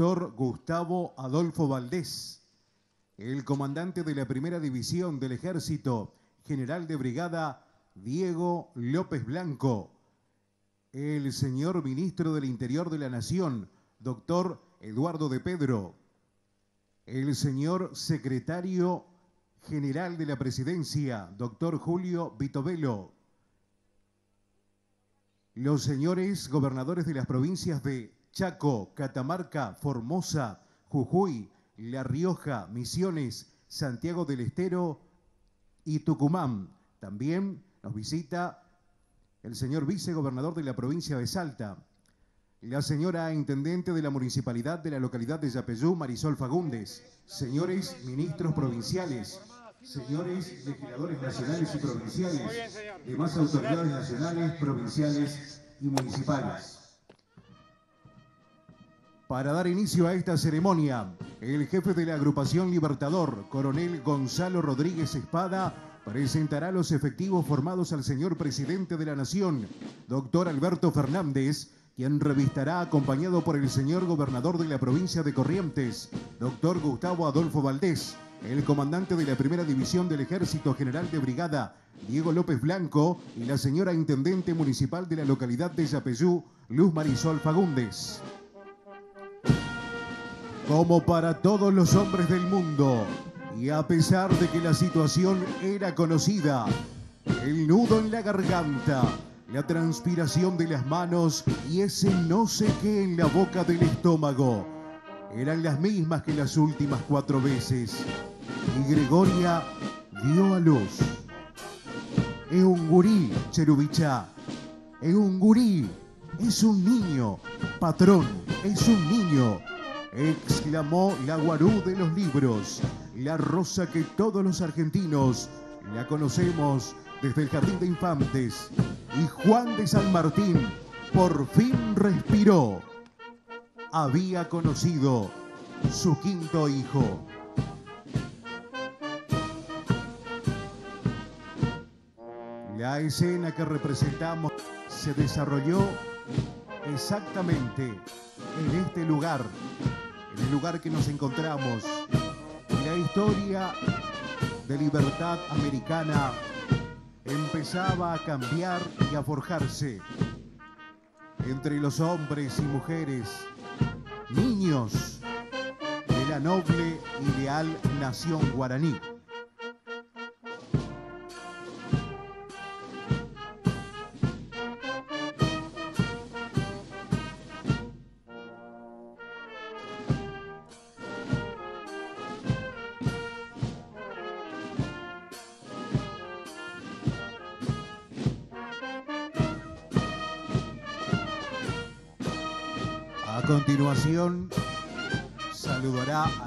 Gustavo Adolfo Valdés, el comandante de la Primera División del Ejército, general de brigada Diego López Blanco, el señor ministro del Interior de la Nación, doctor Eduardo de Pedro, el señor secretario general de la Presidencia, doctor Julio Vitovelo, los señores gobernadores de las provincias de Chaco, Catamarca, Formosa, Jujuy, La Rioja, Misiones, Santiago del Estero y Tucumán. También nos visita el señor vicegobernador de la provincia de Salta, la señora intendente de la municipalidad de la localidad de Yapeyú, Marisol Fagundes, señores ministros provinciales, señores legisladores nacionales y provinciales, demás autoridades nacionales, provinciales y municipales. Para dar inicio a esta ceremonia, el jefe de la agrupación Libertador, coronel Gonzalo Rodríguez Espada, presentará los efectivos formados al señor presidente de la Nación, doctor Alberto Fernández, quien revistará acompañado por el señor gobernador de la provincia de Corrientes, doctor Gustavo Adolfo Valdés, el comandante de la primera división del Ejército General de Brigada, Diego López Blanco, y la señora intendente municipal de la localidad de Yapeyú, Luz Marisol Fagundes como para todos los hombres del mundo. Y a pesar de que la situación era conocida, el nudo en la garganta, la transpiración de las manos y ese no sé qué en la boca del estómago, eran las mismas que las últimas cuatro veces. Y Gregoria dio a luz. gurí Cherubichá. gurí... es un niño. Patrón, es un niño exclamó la guarú de los libros, la rosa que todos los argentinos la conocemos desde el Jardín de Infantes. Y Juan de San Martín por fin respiró. Había conocido su quinto hijo. La escena que representamos se desarrolló exactamente en este lugar en el lugar que nos encontramos la historia de libertad americana empezaba a cambiar y a forjarse entre los hombres y mujeres, niños de la noble y leal nación guaraní.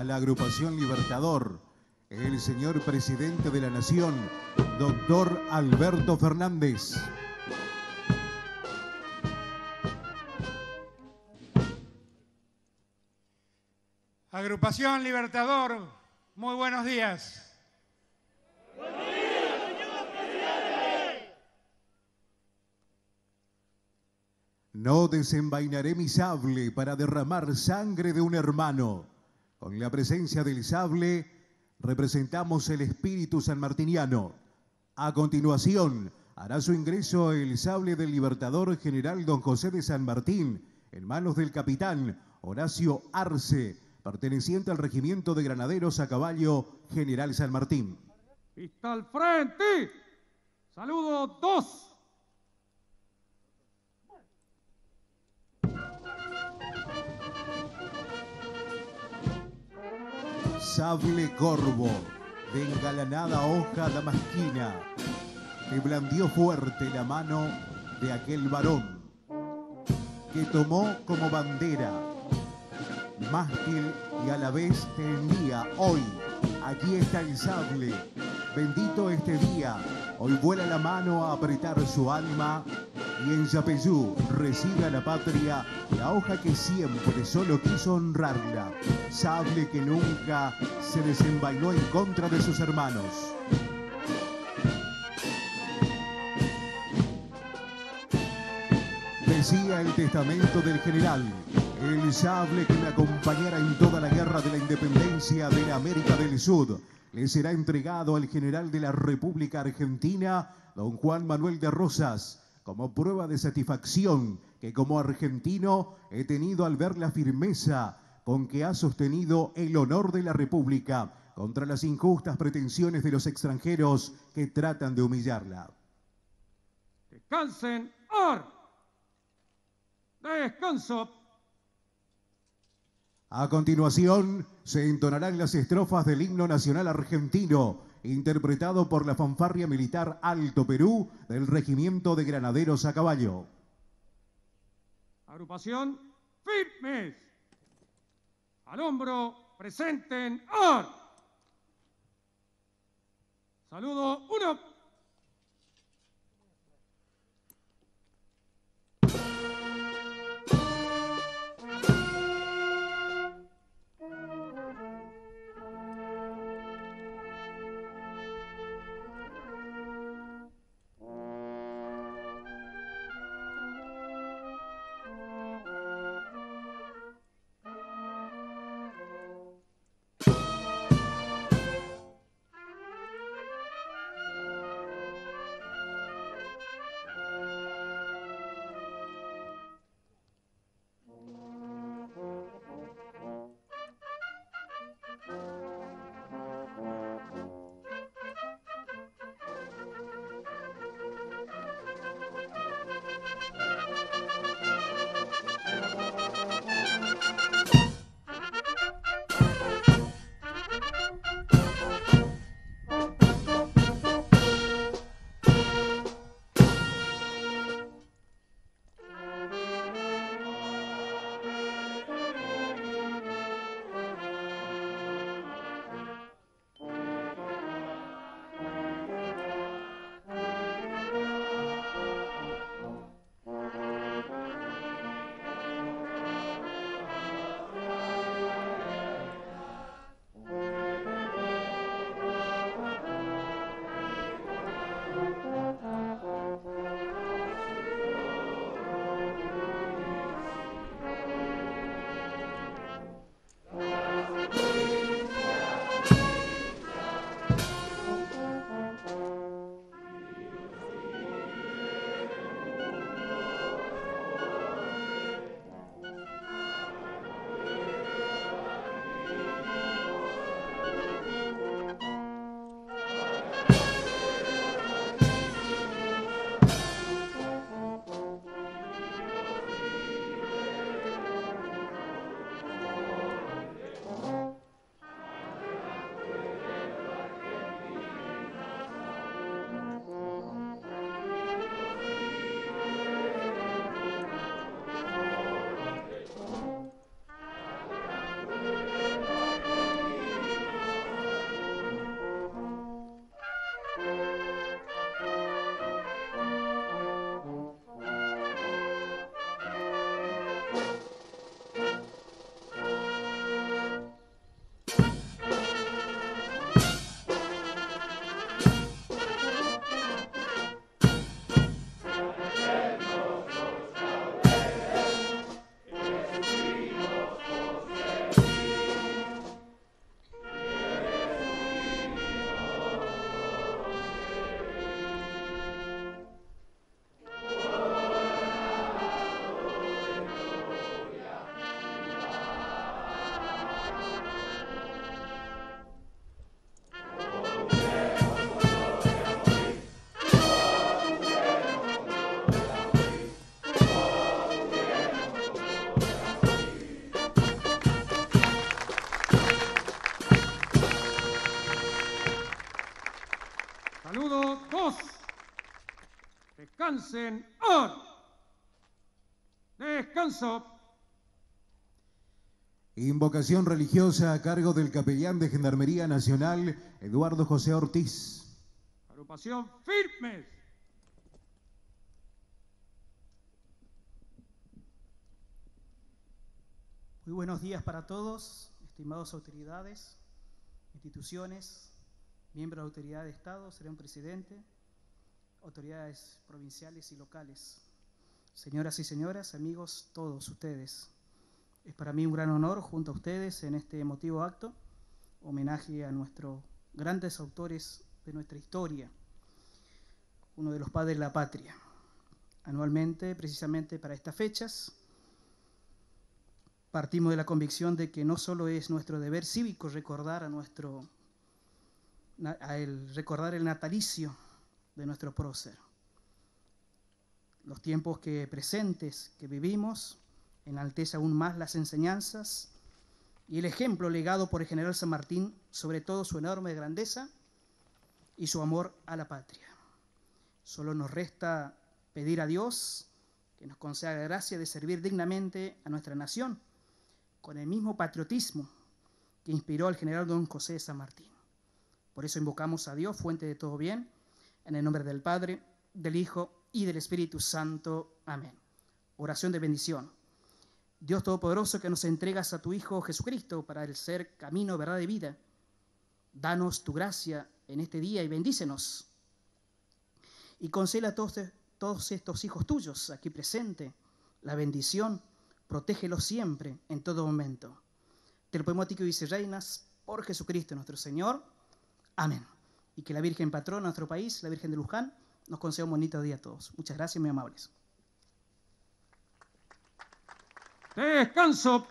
la agrupación Libertador, el señor presidente de la Nación, doctor Alberto Fernández. Agrupación Libertador, muy buenos días. No desenvainaré mi sable para derramar sangre de un hermano con la presencia del sable representamos el espíritu sanmartiniano. A continuación, hará su ingreso el sable del libertador general don José de San Martín, en manos del capitán Horacio Arce, perteneciente al regimiento de granaderos a caballo General San Martín. ¡Pista al frente. Saludo dos. sable Corvo, de engalanada hoja damasquina, que blandió fuerte la mano de aquel varón, que tomó como bandera, mástil y a la vez tendía hoy, allí está el sable, bendito este día, Hoy vuela la mano a apretar su alma y en Yapeyú recibe a la patria la hoja que siempre solo quiso honrarla, sable que nunca se desenvainó en contra de sus hermanos. Decía el testamento del general, el sable que me acompañara en toda la guerra de la independencia de América del Sur le será entregado al general de la República Argentina, don Juan Manuel de Rosas, como prueba de satisfacción que como argentino he tenido al ver la firmeza con que ha sostenido el honor de la República contra las injustas pretensiones de los extranjeros que tratan de humillarla. Descansen, or. Descanso. A continuación, se entonarán las estrofas del himno nacional argentino, interpretado por la fanfarria militar Alto Perú del Regimiento de Granaderos a Caballo. Agrupación, firmes. Al hombro, presenten, Saludo, uno. En Descanso. Invocación religiosa a cargo del capellán de Gendarmería Nacional, Eduardo José Ortiz. Agrupación firmes. Muy buenos días para todos, estimados autoridades, instituciones, miembros de la autoridad de Estado, seré un presidente, autoridades provinciales y locales, señoras y señoras, amigos, todos ustedes. Es para mí un gran honor junto a ustedes en este emotivo acto, homenaje a nuestros grandes autores de nuestra historia, uno de los padres de la patria. Anualmente, precisamente para estas fechas, partimos de la convicción de que no solo es nuestro deber cívico recordar a nuestro el, recordar el natalicio de nuestro prócer. Los tiempos que presentes que vivimos enaltece aún más las enseñanzas y el ejemplo legado por el general San Martín, sobre todo su enorme grandeza y su amor a la patria. Solo nos resta pedir a Dios que nos conceda la gracia de servir dignamente a nuestra nación con el mismo patriotismo que inspiró al general don José de San Martín. Por eso invocamos a Dios, fuente de todo bien, en el nombre del Padre, del Hijo y del Espíritu Santo. Amén. Oración de bendición. Dios Todopoderoso que nos entregas a tu Hijo Jesucristo para el ser camino, verdad y vida, danos tu gracia en este día y bendícenos. Y concela a todos, estos hijos tuyos aquí presentes la bendición, protégelos siempre, en todo momento. Te lo podemos a dice reinas, por Jesucristo nuestro Señor. Amén y que la Virgen patrona de nuestro país, la Virgen de Luján, nos conceda un bonito día a todos. Muchas gracias, muy amables. Descanso.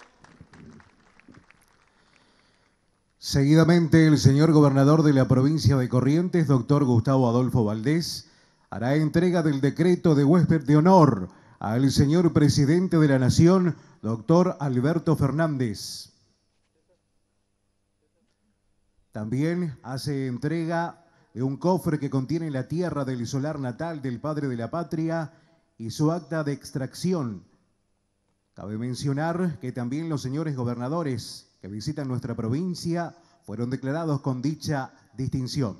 Seguidamente, el señor gobernador de la provincia de Corrientes, doctor Gustavo Adolfo Valdés, hará entrega del decreto de huésped de honor al señor presidente de la Nación, doctor Alberto Fernández. También hace entrega de un cofre que contiene la tierra del solar natal del padre de la patria y su acta de extracción. Cabe mencionar que también los señores gobernadores que visitan nuestra provincia fueron declarados con dicha distinción.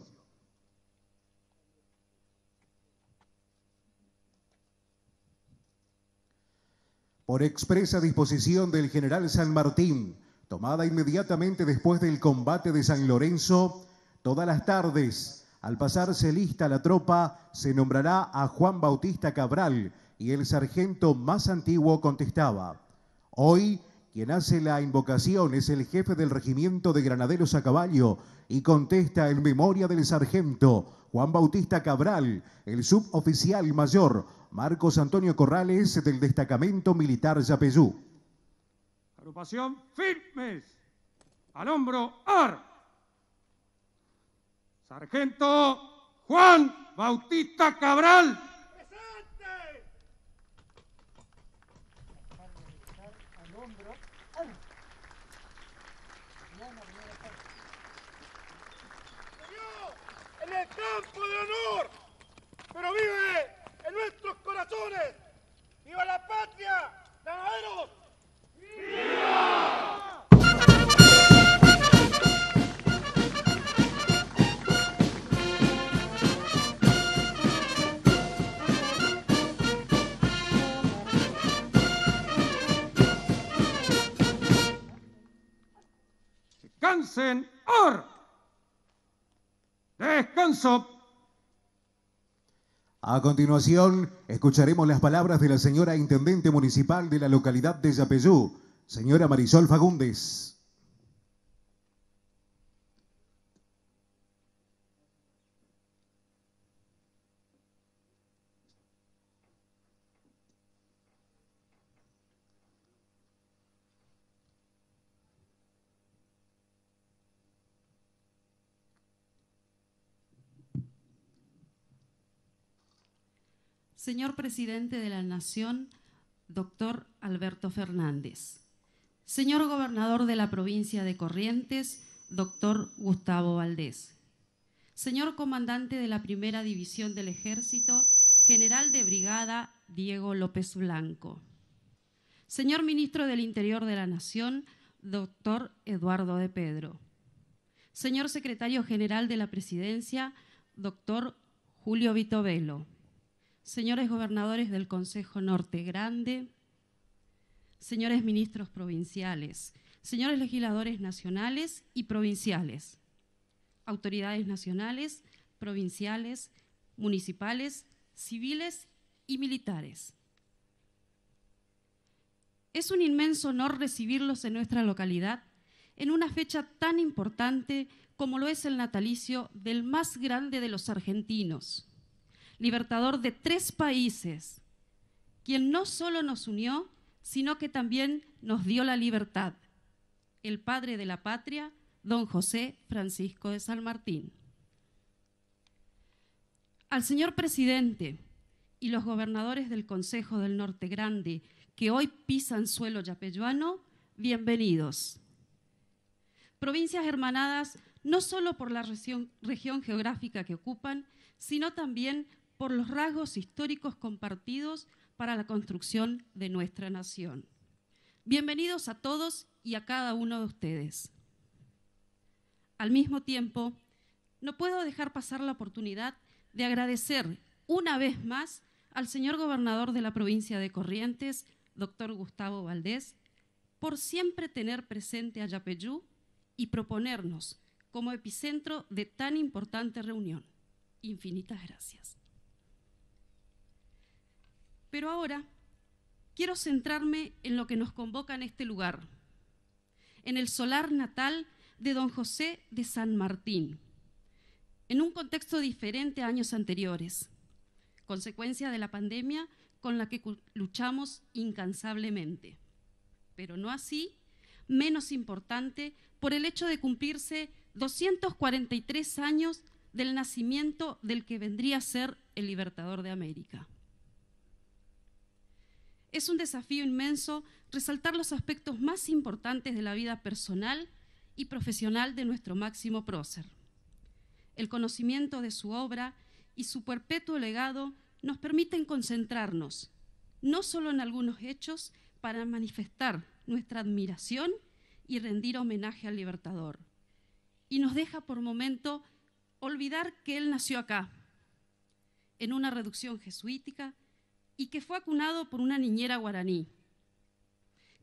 Por expresa disposición del general San Martín, Tomada inmediatamente después del combate de San Lorenzo, todas las tardes, al pasarse lista la tropa, se nombrará a Juan Bautista Cabral y el sargento más antiguo contestaba. Hoy, quien hace la invocación es el jefe del regimiento de granaderos a caballo y contesta en memoria del sargento Juan Bautista Cabral, el suboficial mayor Marcos Antonio Corrales del destacamento militar Yapeyú pasión firmes. Al hombro, ar. Sargento Juan Bautista Cabral. Descanso. A continuación, escucharemos las palabras de la señora Intendente Municipal de la localidad de Yapeyú, señora Marisol Fagundes. señor presidente de la Nación, doctor Alberto Fernández. Señor gobernador de la provincia de Corrientes, doctor Gustavo Valdés. Señor comandante de la primera división del ejército, general de brigada Diego López Blanco. Señor ministro del Interior de la Nación, doctor Eduardo de Pedro. Señor secretario general de la presidencia, doctor Julio Vitovelo señores gobernadores del Consejo Norte Grande, señores ministros provinciales, señores legisladores nacionales y provinciales, autoridades nacionales, provinciales, municipales, civiles y militares. Es un inmenso honor recibirlos en nuestra localidad en una fecha tan importante como lo es el natalicio del más grande de los argentinos, libertador de tres países, quien no solo nos unió, sino que también nos dio la libertad, el padre de la patria, don José Francisco de San Martín. Al señor presidente y los gobernadores del Consejo del Norte Grande que hoy pisan suelo yapeyuano, bienvenidos. Provincias hermanadas no solo por la región, región geográfica que ocupan, sino también por los rasgos históricos compartidos para la construcción de nuestra nación. Bienvenidos a todos y a cada uno de ustedes. Al mismo tiempo, no puedo dejar pasar la oportunidad de agradecer una vez más al señor gobernador de la provincia de Corrientes, doctor Gustavo Valdés, por siempre tener presente a Yapeyú y proponernos como epicentro de tan importante reunión. Infinitas gracias. Pero ahora quiero centrarme en lo que nos convoca en este lugar, en el solar natal de don José de San Martín, en un contexto diferente a años anteriores, consecuencia de la pandemia con la que luchamos incansablemente. Pero no así, menos importante, por el hecho de cumplirse 243 años del nacimiento del que vendría a ser el libertador de América. Es un desafío inmenso resaltar los aspectos más importantes de la vida personal y profesional de nuestro máximo prócer. El conocimiento de su obra y su perpetuo legado nos permiten concentrarnos, no solo en algunos hechos, para manifestar nuestra admiración y rendir homenaje al libertador. Y nos deja por momento olvidar que él nació acá, en una reducción jesuítica, y que fue acunado por una niñera guaraní,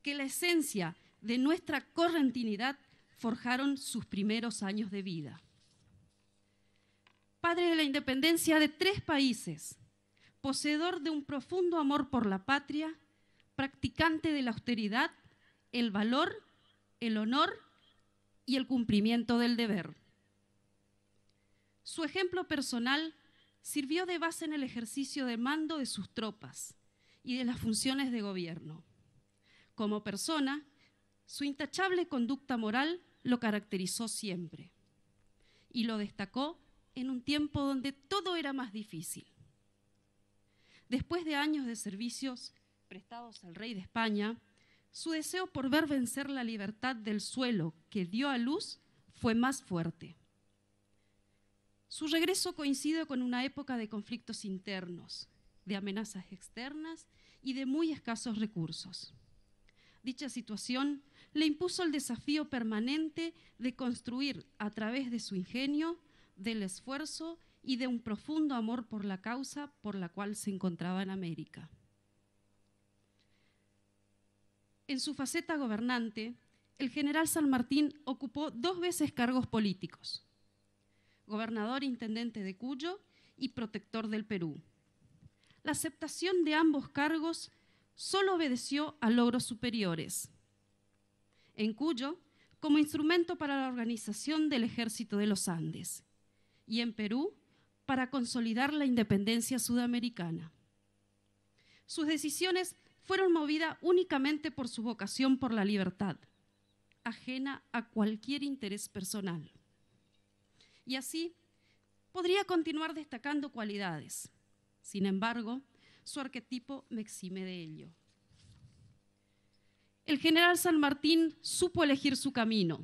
que la esencia de nuestra correntinidad forjaron sus primeros años de vida. Padre de la independencia de tres países, poseedor de un profundo amor por la patria, practicante de la austeridad, el valor, el honor y el cumplimiento del deber. Su ejemplo personal sirvió de base en el ejercicio de mando de sus tropas y de las funciones de gobierno. Como persona, su intachable conducta moral lo caracterizó siempre y lo destacó en un tiempo donde todo era más difícil. Después de años de servicios prestados al rey de España, su deseo por ver vencer la libertad del suelo que dio a luz fue más fuerte. Su regreso coincide con una época de conflictos internos, de amenazas externas y de muy escasos recursos. Dicha situación le impuso el desafío permanente de construir a través de su ingenio, del esfuerzo y de un profundo amor por la causa por la cual se encontraba en América. En su faceta gobernante, el general San Martín ocupó dos veces cargos políticos, gobernador intendente de Cuyo y protector del Perú. La aceptación de ambos cargos solo obedeció a logros superiores. En Cuyo, como instrumento para la organización del ejército de los Andes. Y en Perú, para consolidar la independencia sudamericana. Sus decisiones fueron movidas únicamente por su vocación por la libertad, ajena a cualquier interés personal. Y así podría continuar destacando cualidades. Sin embargo, su arquetipo me exime de ello. El general San Martín supo elegir su camino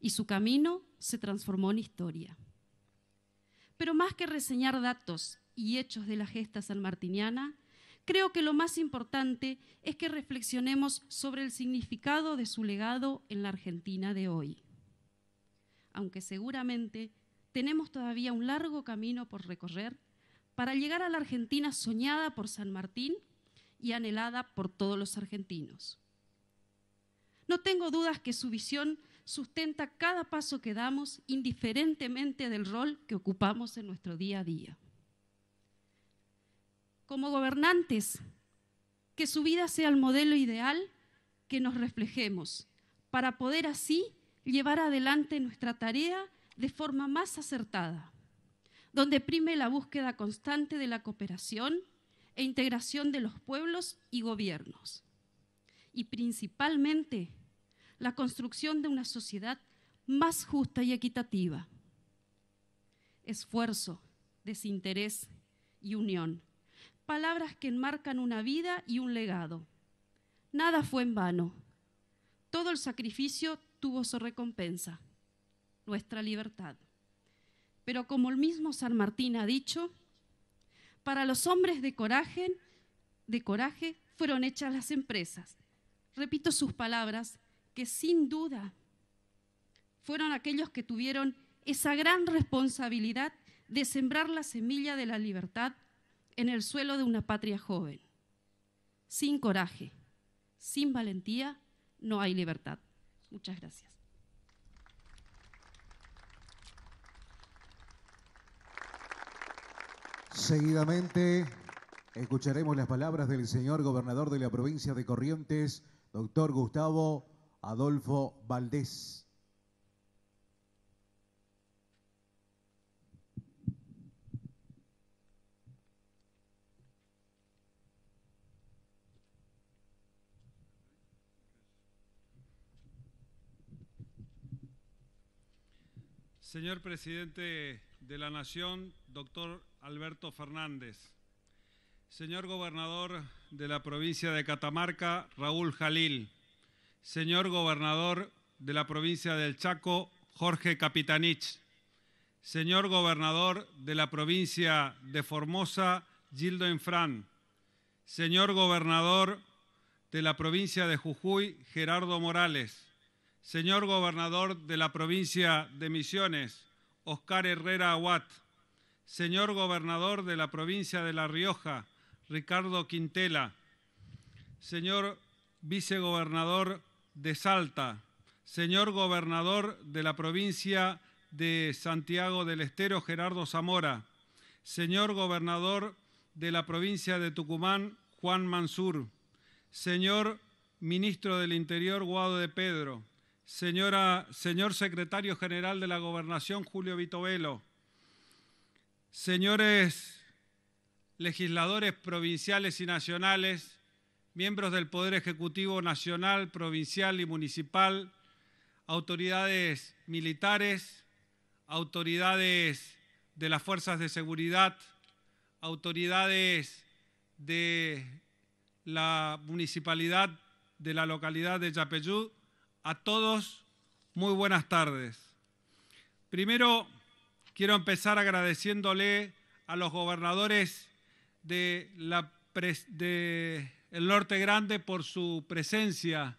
y su camino se transformó en historia. Pero más que reseñar datos y hechos de la gesta sanmartiniana, creo que lo más importante es que reflexionemos sobre el significado de su legado en la Argentina de hoy aunque seguramente tenemos todavía un largo camino por recorrer para llegar a la Argentina soñada por San Martín y anhelada por todos los argentinos. No tengo dudas que su visión sustenta cada paso que damos indiferentemente del rol que ocupamos en nuestro día a día. Como gobernantes, que su vida sea el modelo ideal que nos reflejemos para poder así llevar adelante nuestra tarea de forma más acertada, donde prime la búsqueda constante de la cooperación e integración de los pueblos y gobiernos, y principalmente la construcción de una sociedad más justa y equitativa. Esfuerzo, desinterés y unión, palabras que enmarcan una vida y un legado. Nada fue en vano. Todo el sacrificio tuvo su recompensa, nuestra libertad. Pero como el mismo San Martín ha dicho, para los hombres de coraje, de coraje fueron hechas las empresas. Repito sus palabras, que sin duda fueron aquellos que tuvieron esa gran responsabilidad de sembrar la semilla de la libertad en el suelo de una patria joven. Sin coraje, sin valentía, no hay libertad. Muchas gracias. Seguidamente escucharemos las palabras del señor gobernador de la provincia de Corrientes, doctor Gustavo Adolfo Valdés. Señor presidente de la Nación, doctor Alberto Fernández. Señor gobernador de la provincia de Catamarca, Raúl Jalil. Señor gobernador de la provincia del Chaco, Jorge Capitanich. Señor gobernador de la provincia de Formosa, Gildo Infran. Señor gobernador de la provincia de Jujuy, Gerardo Morales señor gobernador de la provincia de Misiones, Oscar Herrera Aguat, señor gobernador de la provincia de La Rioja, Ricardo Quintela, señor vicegobernador de Salta, señor gobernador de la provincia de Santiago del Estero, Gerardo Zamora, señor gobernador de la provincia de Tucumán, Juan Mansur, señor ministro del Interior, Guado de Pedro, señora, señor secretario general de la Gobernación, Julio Vitovelo, señores legisladores provinciales y nacionales, miembros del Poder Ejecutivo Nacional, Provincial y Municipal, autoridades militares, autoridades de las fuerzas de seguridad, autoridades de la municipalidad de la localidad de Yapeyú, a todos muy buenas tardes. Primero, quiero empezar agradeciéndole a los gobernadores de Norte Grande por su presencia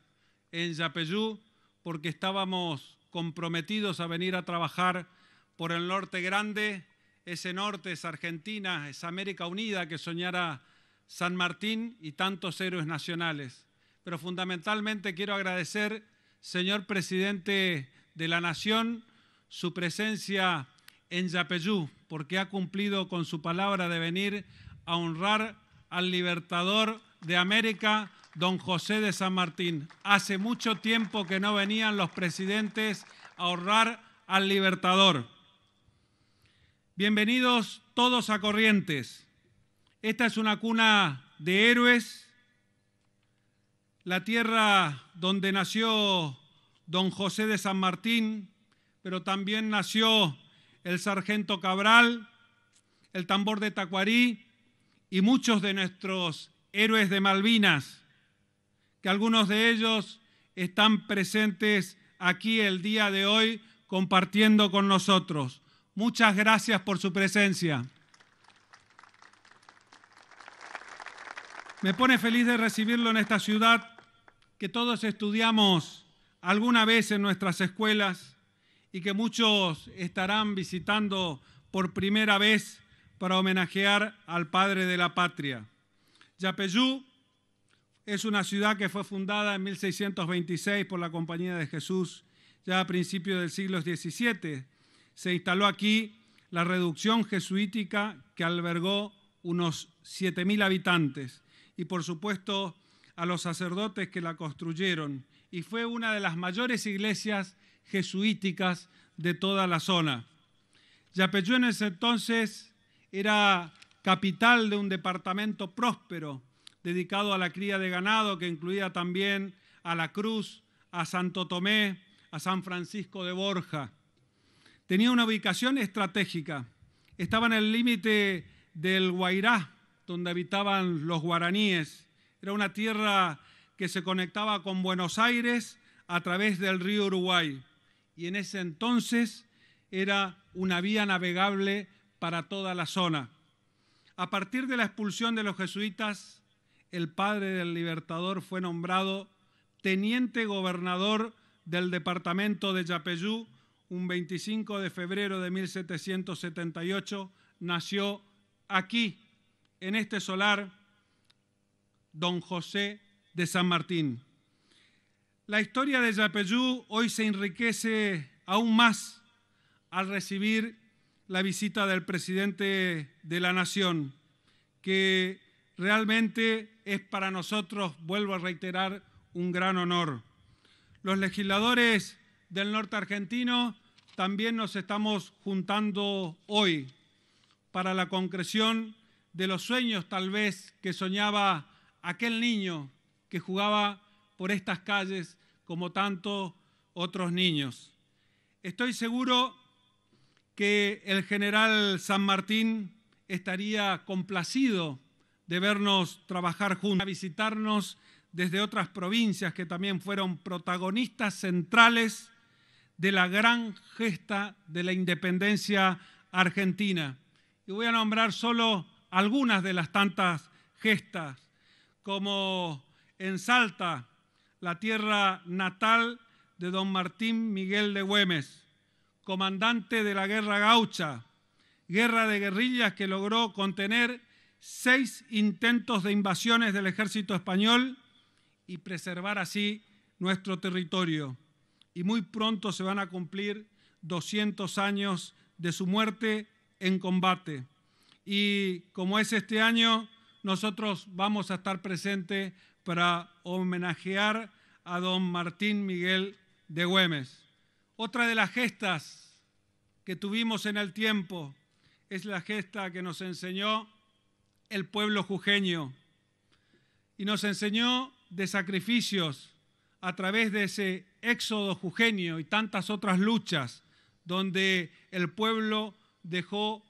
en Yapeyú, porque estábamos comprometidos a venir a trabajar por el Norte Grande. Ese norte esa Argentina, esa América Unida que soñara San Martín y tantos héroes nacionales. Pero fundamentalmente quiero agradecer señor presidente de la Nación, su presencia en Yapeyú, porque ha cumplido con su palabra de venir a honrar al libertador de América, don José de San Martín. Hace mucho tiempo que no venían los presidentes a honrar al libertador. Bienvenidos todos a Corrientes. Esta es una cuna de héroes la tierra donde nació don José de San Martín, pero también nació el sargento Cabral, el tambor de Tacuarí y muchos de nuestros héroes de Malvinas, que algunos de ellos están presentes aquí el día de hoy compartiendo con nosotros. Muchas gracias por su presencia. Me pone feliz de recibirlo en esta ciudad que todos estudiamos alguna vez en nuestras escuelas y que muchos estarán visitando por primera vez para homenajear al padre de la patria. Yapeyú es una ciudad que fue fundada en 1626 por la Compañía de Jesús, ya a principios del siglo XVII. Se instaló aquí la reducción jesuítica que albergó unos 7.000 habitantes y por supuesto a los sacerdotes que la construyeron y fue una de las mayores iglesias jesuíticas de toda la zona. Yapeyú en ese entonces era capital de un departamento próspero dedicado a la cría de ganado que incluía también a La Cruz, a Santo Tomé, a San Francisco de Borja. Tenía una ubicación estratégica. Estaba en el límite del Guairá, donde habitaban los guaraníes, era una tierra que se conectaba con Buenos Aires a través del río Uruguay. Y en ese entonces era una vía navegable para toda la zona. A partir de la expulsión de los jesuitas, el padre del libertador fue nombrado teniente gobernador del departamento de Yapeyú. Un 25 de febrero de 1778 nació aquí, en este solar don José de San Martín. La historia de Yapeyú hoy se enriquece aún más al recibir la visita del presidente de la Nación, que realmente es para nosotros, vuelvo a reiterar, un gran honor. Los legisladores del norte argentino también nos estamos juntando hoy para la concreción de los sueños tal vez que soñaba aquel niño que jugaba por estas calles como tantos otros niños. Estoy seguro que el general San Martín estaría complacido de vernos trabajar juntos, a visitarnos desde otras provincias que también fueron protagonistas centrales de la gran gesta de la independencia argentina. Y voy a nombrar solo algunas de las tantas gestas como en Salta, la tierra natal de don Martín Miguel de Güemes, comandante de la Guerra Gaucha, guerra de guerrillas que logró contener seis intentos de invasiones del ejército español y preservar así nuestro territorio. Y muy pronto se van a cumplir 200 años de su muerte en combate. Y como es este año, nosotros vamos a estar presentes para homenajear a don Martín Miguel de Güemes. Otra de las gestas que tuvimos en el tiempo es la gesta que nos enseñó el pueblo jujeño y nos enseñó de sacrificios a través de ese éxodo jujeño y tantas otras luchas donde el pueblo dejó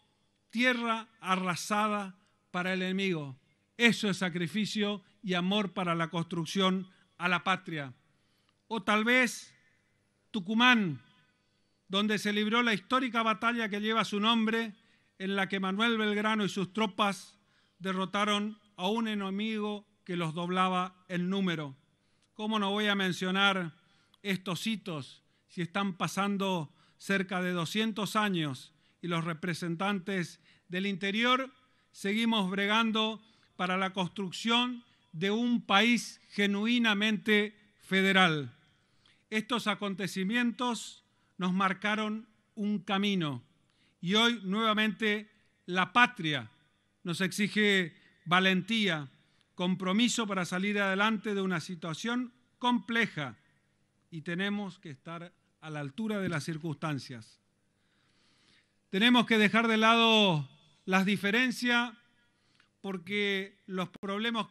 tierra arrasada para el enemigo. Eso es sacrificio y amor para la construcción a la patria. O tal vez Tucumán, donde se libró la histórica batalla que lleva su nombre, en la que Manuel Belgrano y sus tropas derrotaron a un enemigo que los doblaba en número. ¿Cómo no voy a mencionar estos hitos si están pasando cerca de 200 años y los representantes del interior seguimos bregando para la construcción de un país genuinamente federal. Estos acontecimientos nos marcaron un camino y hoy nuevamente la patria nos exige valentía, compromiso para salir adelante de una situación compleja y tenemos que estar a la altura de las circunstancias. Tenemos que dejar de lado las diferencias porque los problemas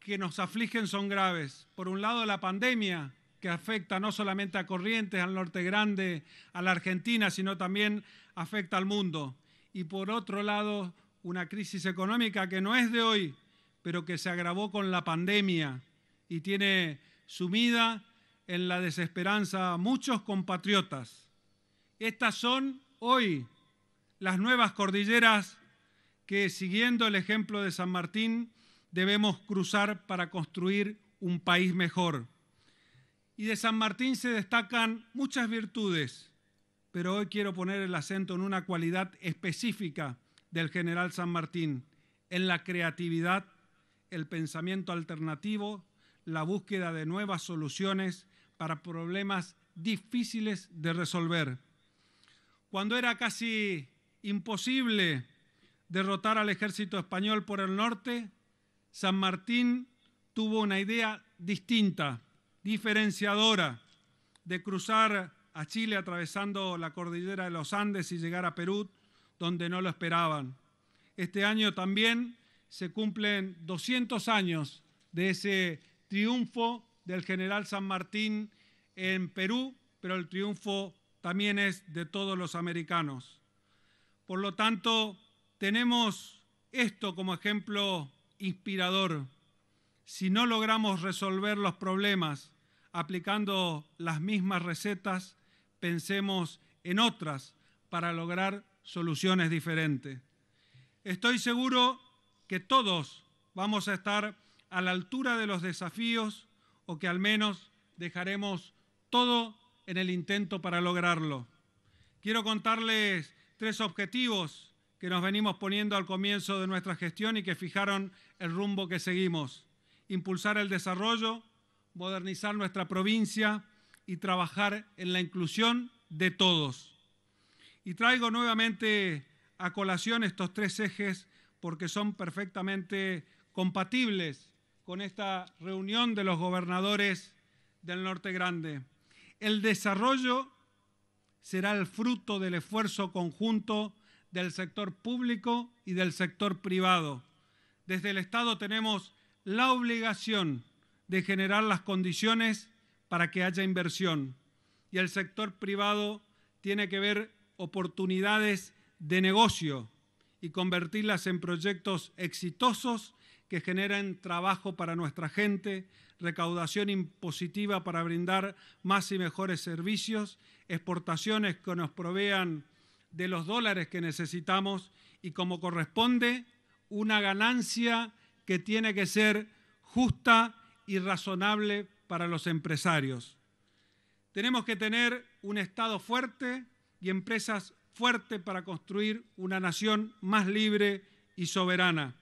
que nos afligen son graves. Por un lado, la pandemia, que afecta no solamente a Corrientes, al Norte Grande, a la Argentina, sino también afecta al mundo. Y por otro lado, una crisis económica que no es de hoy, pero que se agravó con la pandemia y tiene sumida en la desesperanza a muchos compatriotas. Estas son hoy las nuevas cordilleras que siguiendo el ejemplo de San Martín debemos cruzar para construir un país mejor. Y de San Martín se destacan muchas virtudes, pero hoy quiero poner el acento en una cualidad específica del general San Martín, en la creatividad, el pensamiento alternativo, la búsqueda de nuevas soluciones para problemas difíciles de resolver. Cuando era casi imposible derrotar al ejército español por el norte, San Martín tuvo una idea distinta, diferenciadora, de cruzar a Chile atravesando la cordillera de los Andes y llegar a Perú, donde no lo esperaban. Este año también se cumplen 200 años de ese triunfo del general San Martín en Perú, pero el triunfo también es de todos los americanos. Por lo tanto, tenemos esto como ejemplo inspirador. Si no logramos resolver los problemas aplicando las mismas recetas, pensemos en otras para lograr soluciones diferentes. Estoy seguro que todos vamos a estar a la altura de los desafíos o que al menos dejaremos todo en el intento para lograrlo. Quiero contarles tres objetivos que nos venimos poniendo al comienzo de nuestra gestión y que fijaron el rumbo que seguimos. Impulsar el desarrollo, modernizar nuestra provincia y trabajar en la inclusión de todos. Y traigo nuevamente a colación estos tres ejes porque son perfectamente compatibles con esta reunión de los gobernadores del Norte Grande. El desarrollo será el fruto del esfuerzo conjunto del sector público y del sector privado. Desde el Estado tenemos la obligación de generar las condiciones para que haya inversión y el sector privado tiene que ver oportunidades de negocio y convertirlas en proyectos exitosos que generen trabajo para nuestra gente, recaudación impositiva para brindar más y mejores servicios, exportaciones que nos provean de los dólares que necesitamos y como corresponde, una ganancia que tiene que ser justa y razonable para los empresarios. Tenemos que tener un Estado fuerte y empresas fuertes para construir una nación más libre y soberana.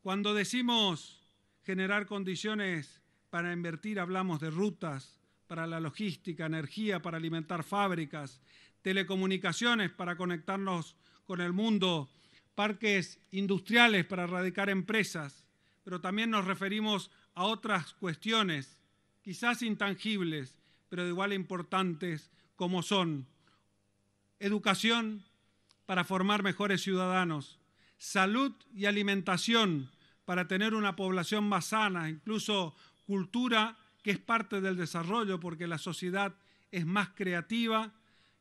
Cuando decimos generar condiciones para invertir, hablamos de rutas, para la logística, energía, para alimentar fábricas, telecomunicaciones para conectarnos con el mundo, parques industriales para erradicar empresas, pero también nos referimos a otras cuestiones, quizás intangibles, pero de igual importantes, como son educación para formar mejores ciudadanos, salud y alimentación para tener una población más sana, incluso cultura, que es parte del desarrollo, porque la sociedad es más creativa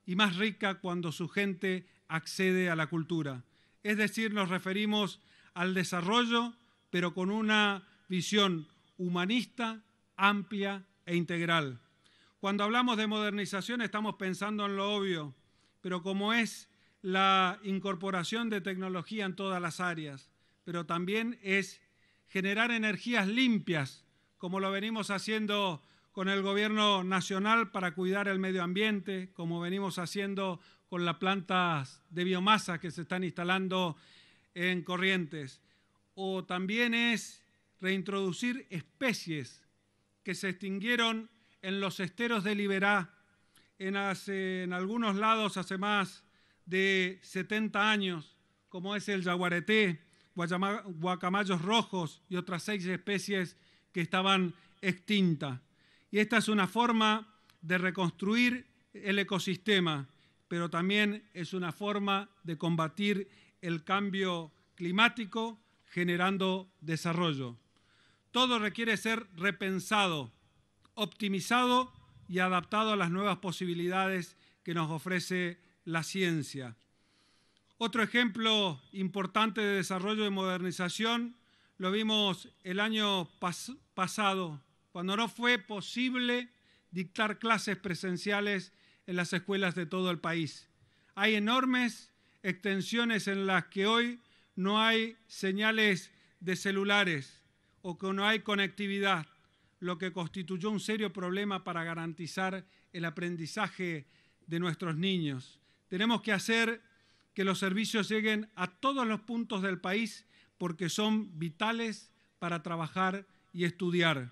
y más rica cuando su gente accede a la cultura. Es decir, nos referimos al desarrollo, pero con una visión humanista, amplia e integral. Cuando hablamos de modernización estamos pensando en lo obvio, pero como es la incorporación de tecnología en todas las áreas, pero también es generar energías limpias, como lo venimos haciendo con el gobierno nacional para cuidar el medio ambiente, como venimos haciendo con las plantas de biomasa que se están instalando en Corrientes. O también es reintroducir especies que se extinguieron en los esteros de Liberá en, en algunos lados hace más de 70 años, como es el yaguareté, guacamayos rojos y otras seis especies que estaban extintas. Y esta es una forma de reconstruir el ecosistema, pero también es una forma de combatir el cambio climático generando desarrollo. Todo requiere ser repensado, optimizado y adaptado a las nuevas posibilidades que nos ofrece la ciencia. Otro ejemplo importante de desarrollo y modernización lo vimos el año pasado cuando no fue posible dictar clases presenciales en las escuelas de todo el país. Hay enormes extensiones en las que hoy no hay señales de celulares o que no hay conectividad, lo que constituyó un serio problema para garantizar el aprendizaje de nuestros niños. Tenemos que hacer que los servicios lleguen a todos los puntos del país porque son vitales para trabajar y estudiar.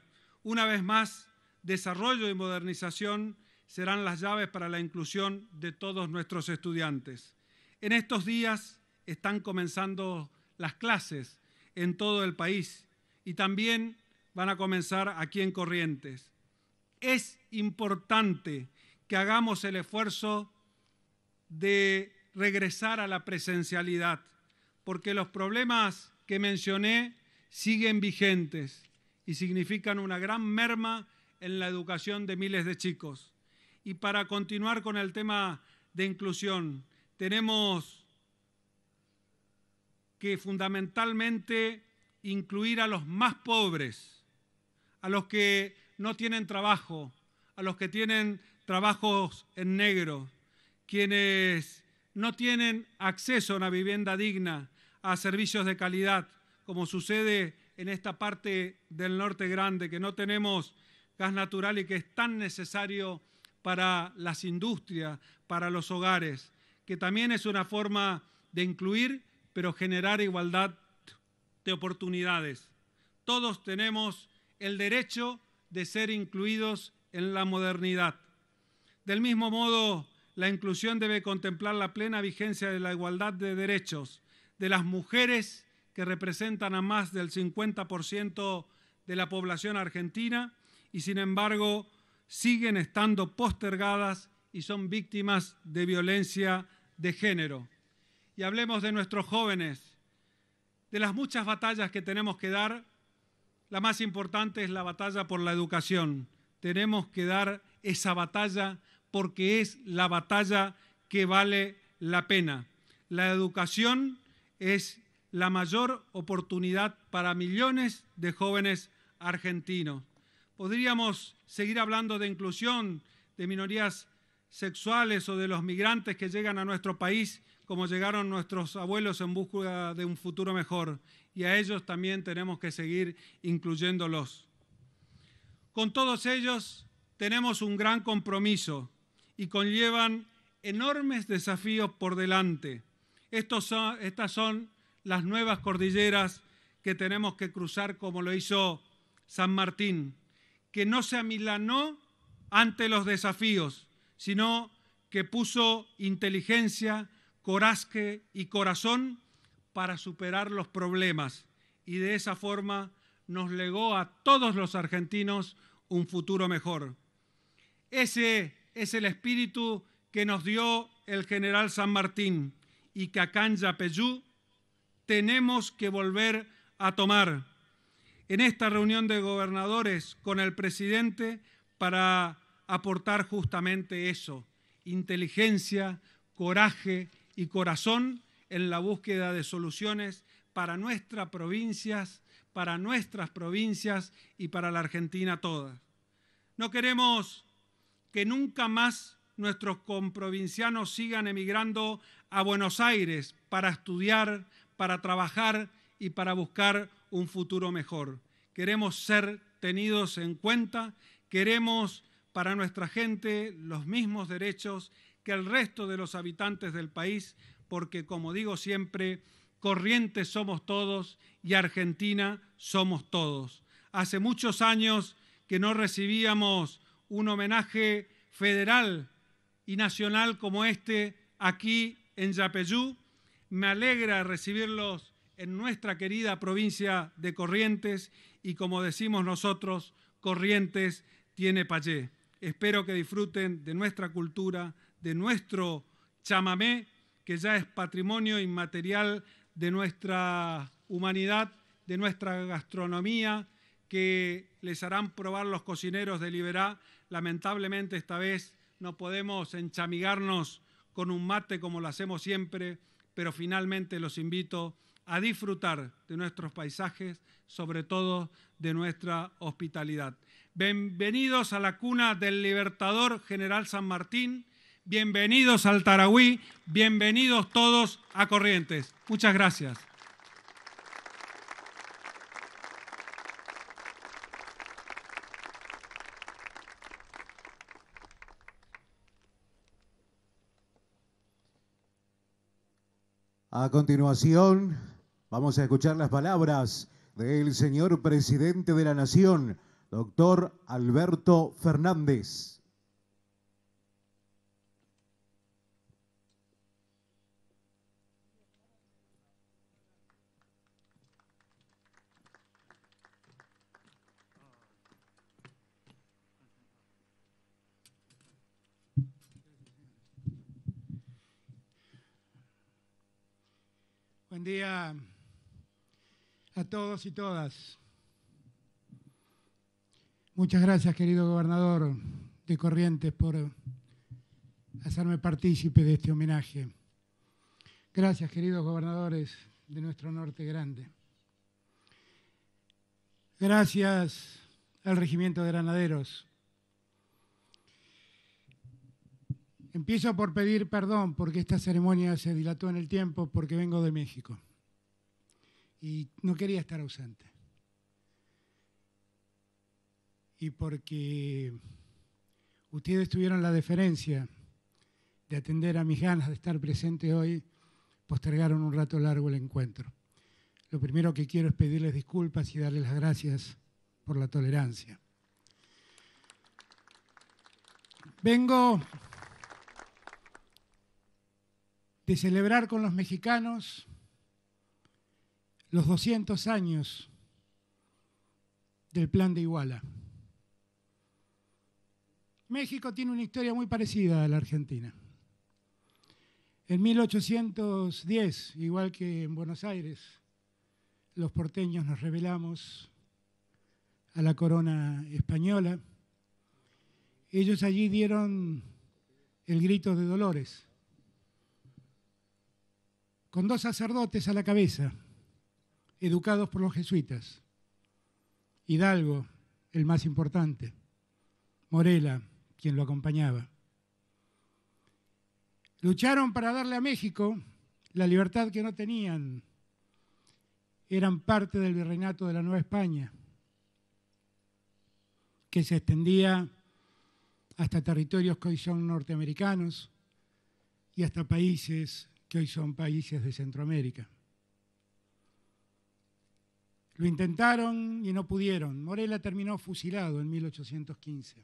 Una vez más, desarrollo y modernización serán las llaves para la inclusión de todos nuestros estudiantes. En estos días están comenzando las clases en todo el país y también van a comenzar aquí en Corrientes. Es importante que hagamos el esfuerzo de regresar a la presencialidad, porque los problemas que mencioné siguen vigentes y significan una gran merma en la educación de miles de chicos. Y para continuar con el tema de inclusión, tenemos que fundamentalmente incluir a los más pobres, a los que no tienen trabajo, a los que tienen trabajos en negro, quienes no tienen acceso a una vivienda digna, a servicios de calidad, como sucede en esta parte del norte grande, que no tenemos gas natural y que es tan necesario para las industrias, para los hogares, que también es una forma de incluir, pero generar igualdad de oportunidades. Todos tenemos el derecho de ser incluidos en la modernidad. Del mismo modo, la inclusión debe contemplar la plena vigencia de la igualdad de derechos de las mujeres que representan a más del 50% de la población argentina y sin embargo siguen estando postergadas y son víctimas de violencia de género. Y hablemos de nuestros jóvenes, de las muchas batallas que tenemos que dar, la más importante es la batalla por la educación. Tenemos que dar esa batalla porque es la batalla que vale la pena. La educación es la mayor oportunidad para millones de jóvenes argentinos. Podríamos seguir hablando de inclusión, de minorías sexuales o de los migrantes que llegan a nuestro país como llegaron nuestros abuelos en busca de un futuro mejor. Y a ellos también tenemos que seguir incluyéndolos. Con todos ellos tenemos un gran compromiso y conllevan enormes desafíos por delante. Estos estas son las nuevas cordilleras que tenemos que cruzar como lo hizo San Martín, que no se amilanó ante los desafíos, sino que puso inteligencia, coraje y corazón para superar los problemas y de esa forma nos legó a todos los argentinos un futuro mejor. Ese es el espíritu que nos dio el general San Martín y que acá tenemos que volver a tomar. En esta reunión de gobernadores con el presidente para aportar justamente eso, inteligencia, coraje y corazón en la búsqueda de soluciones para nuestras provincias, para nuestras provincias y para la Argentina toda. No queremos que nunca más nuestros comprovincianos sigan emigrando a Buenos Aires para estudiar, para trabajar y para buscar un futuro mejor. Queremos ser tenidos en cuenta, queremos para nuestra gente los mismos derechos que el resto de los habitantes del país, porque como digo siempre, Corrientes somos todos y Argentina somos todos. Hace muchos años que no recibíamos un homenaje federal y nacional como este aquí en Yapeyú me alegra recibirlos en nuestra querida provincia de Corrientes y como decimos nosotros, Corrientes tiene payé. Espero que disfruten de nuestra cultura, de nuestro chamamé, que ya es patrimonio inmaterial de nuestra humanidad, de nuestra gastronomía, que les harán probar los cocineros de Liberá. Lamentablemente esta vez no podemos enchamigarnos con un mate como lo hacemos siempre, pero finalmente los invito a disfrutar de nuestros paisajes, sobre todo de nuestra hospitalidad. Bienvenidos a la cuna del libertador general San Martín, bienvenidos al Taragüí, bienvenidos todos a Corrientes. Muchas gracias. A continuación, vamos a escuchar las palabras del señor presidente de la Nación, doctor Alberto Fernández. Buen día a todos y todas. Muchas gracias, querido gobernador de Corrientes, por hacerme partícipe de este homenaje. Gracias, queridos gobernadores de nuestro norte grande. Gracias al Regimiento de Granaderos Empiezo por pedir perdón porque esta ceremonia se dilató en el tiempo porque vengo de México y no quería estar ausente. Y porque ustedes tuvieron la deferencia de atender a mis ganas de estar presente hoy, postergaron un rato largo el encuentro. Lo primero que quiero es pedirles disculpas y darles las gracias por la tolerancia. Vengo de celebrar con los mexicanos los 200 años del plan de Iguala. México tiene una historia muy parecida a la Argentina. En 1810, igual que en Buenos Aires, los porteños nos rebelamos a la corona española. Ellos allí dieron el grito de Dolores con dos sacerdotes a la cabeza, educados por los jesuitas. Hidalgo, el más importante, Morela, quien lo acompañaba. Lucharon para darle a México la libertad que no tenían. Eran parte del virreinato de la Nueva España, que se extendía hasta territorios que hoy son norteamericanos y hasta países que hoy son países de Centroamérica. Lo intentaron y no pudieron. Morela terminó fusilado en 1815.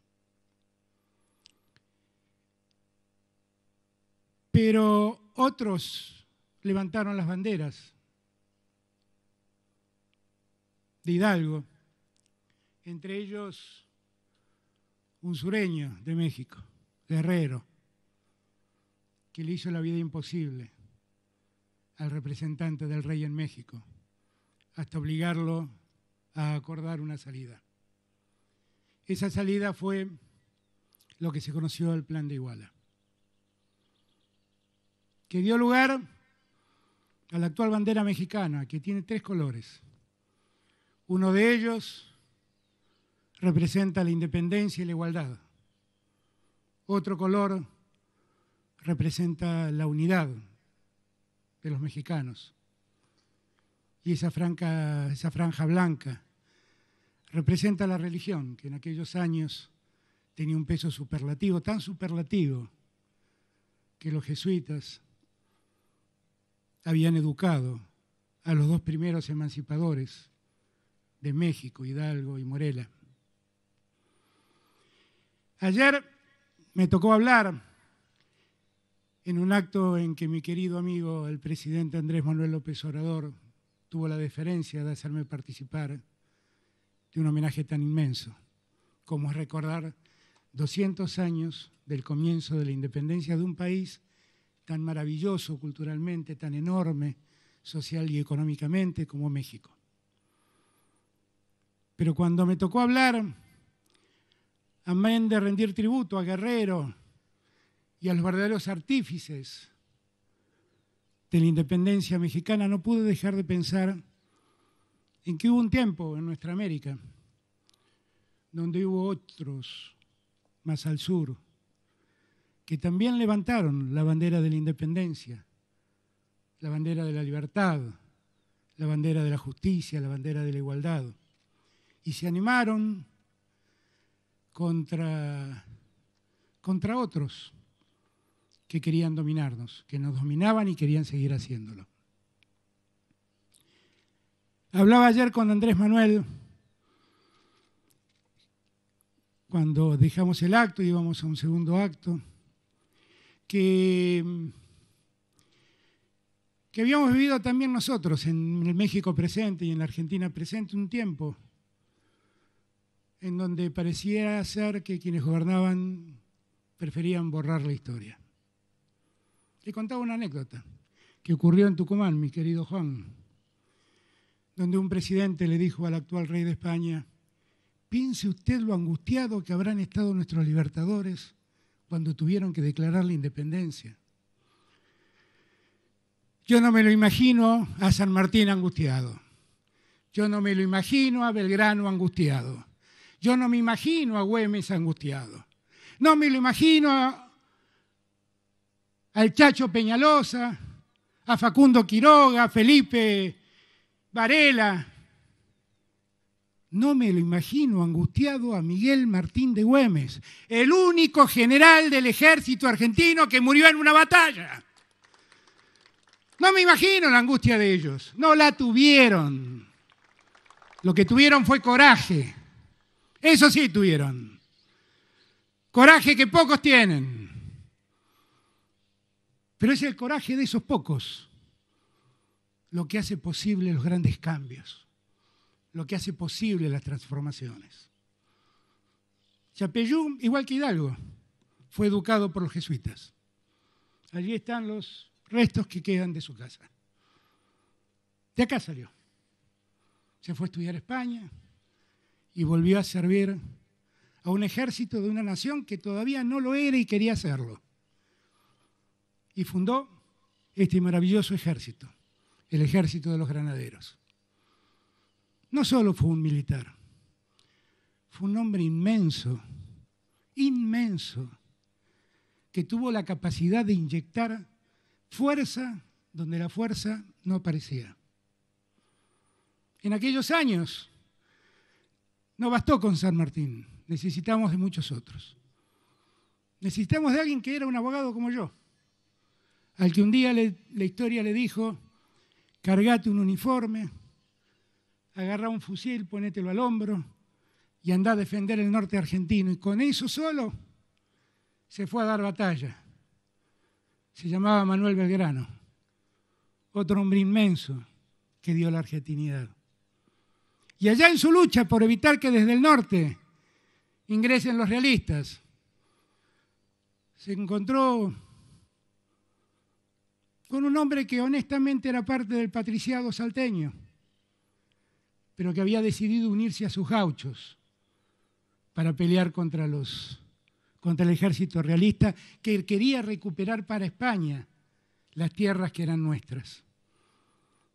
Pero otros levantaron las banderas de Hidalgo, entre ellos un sureño de México, Guerrero, que le hizo la vida imposible al representante del rey en México, hasta obligarlo a acordar una salida. Esa salida fue lo que se conoció el Plan de Iguala, que dio lugar a la actual bandera mexicana, que tiene tres colores. Uno de ellos representa la independencia y la igualdad. Otro color representa la unidad, de los mexicanos. Y esa, franja blanca representa la religión, que en aquellos años tenía un peso superlativo, tan superlativo, que los jesuitas habían educado a los dos primeros emancipadores de México, Hidalgo y Morela. Ayer me tocó hablar en un acto en que mi querido amigo, el presidente Andrés Manuel López Obrador, tuvo la deferencia de hacerme participar de un homenaje tan inmenso como es recordar 200 años del comienzo de la independencia de un país tan maravilloso culturalmente, tan enorme social y económicamente como México. Pero cuando me tocó hablar, amén de rendir tributo a Guerrero, y a los verdaderos artífices de la independencia mexicana, no pude dejar de pensar en que hubo un tiempo en nuestra América donde hubo otros más al sur que también levantaron la bandera de la independencia, la bandera de la libertad, la bandera de la justicia, la bandera de la igualdad, y se animaron contra, contra otros que querían dominarnos, que nos dominaban y querían seguir haciéndolo. Hablaba ayer con Andrés Manuel, cuando dejamos el acto, íbamos a un segundo acto, que, que habíamos vivido también nosotros en el México presente y en la Argentina presente un tiempo en donde parecía ser que quienes gobernaban preferían borrar la historia. Le contaba una anécdota que ocurrió en Tucumán, mi querido Juan, donde un presidente le dijo al actual rey de España, piense usted lo angustiado que habrán estado nuestros libertadores cuando tuvieron que declarar la independencia. Yo no me lo imagino a San Martín angustiado. Yo no me lo imagino a Belgrano angustiado. Yo no me imagino a Güemes angustiado. No me lo imagino a al Chacho Peñalosa, a Facundo Quiroga, a Felipe Varela. No me lo imagino angustiado a Miguel Martín de Güemes, el único general del ejército argentino que murió en una batalla. No me imagino la angustia de ellos, no la tuvieron. Lo que tuvieron fue coraje, eso sí tuvieron. Coraje que pocos tienen. Pero es el coraje de esos pocos lo que hace posible los grandes cambios, lo que hace posible las transformaciones. Chapeyú, igual que Hidalgo, fue educado por los jesuitas. Allí están los restos que quedan de su casa. De acá salió. Se fue a estudiar a España y volvió a servir a un ejército de una nación que todavía no lo era y quería hacerlo y fundó este maravilloso ejército, el ejército de los granaderos. No solo fue un militar, fue un hombre inmenso, inmenso, que tuvo la capacidad de inyectar fuerza donde la fuerza no aparecía. En aquellos años no bastó con San Martín, necesitamos de muchos otros. Necesitamos de alguien que era un abogado como yo al que un día la historia le dijo, cargate un uniforme, agarra un fusil, ponételo al hombro y anda a defender el norte argentino. Y con eso solo se fue a dar batalla. Se llamaba Manuel Belgrano, otro hombre inmenso que dio la argentinidad. Y allá en su lucha por evitar que desde el norte ingresen los realistas, se encontró con un hombre que honestamente era parte del patriciado salteño, pero que había decidido unirse a sus gauchos para pelear contra, los, contra el ejército realista que quería recuperar para España las tierras que eran nuestras.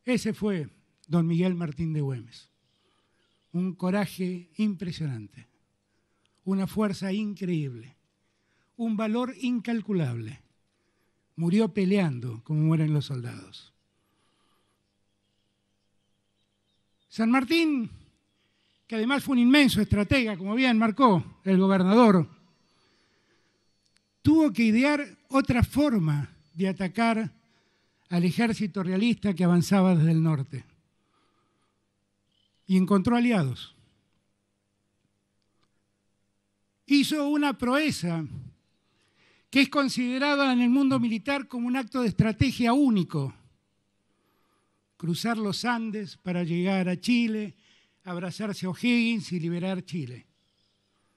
Ese fue don Miguel Martín de Güemes. Un coraje impresionante, una fuerza increíble, un valor incalculable Murió peleando, como mueren los soldados. San Martín, que además fue un inmenso estratega, como bien marcó el gobernador, tuvo que idear otra forma de atacar al ejército realista que avanzaba desde el norte. Y encontró aliados. Hizo una proeza que es considerada en el mundo militar como un acto de estrategia único. Cruzar los Andes para llegar a Chile, abrazarse a O'Higgins y liberar Chile.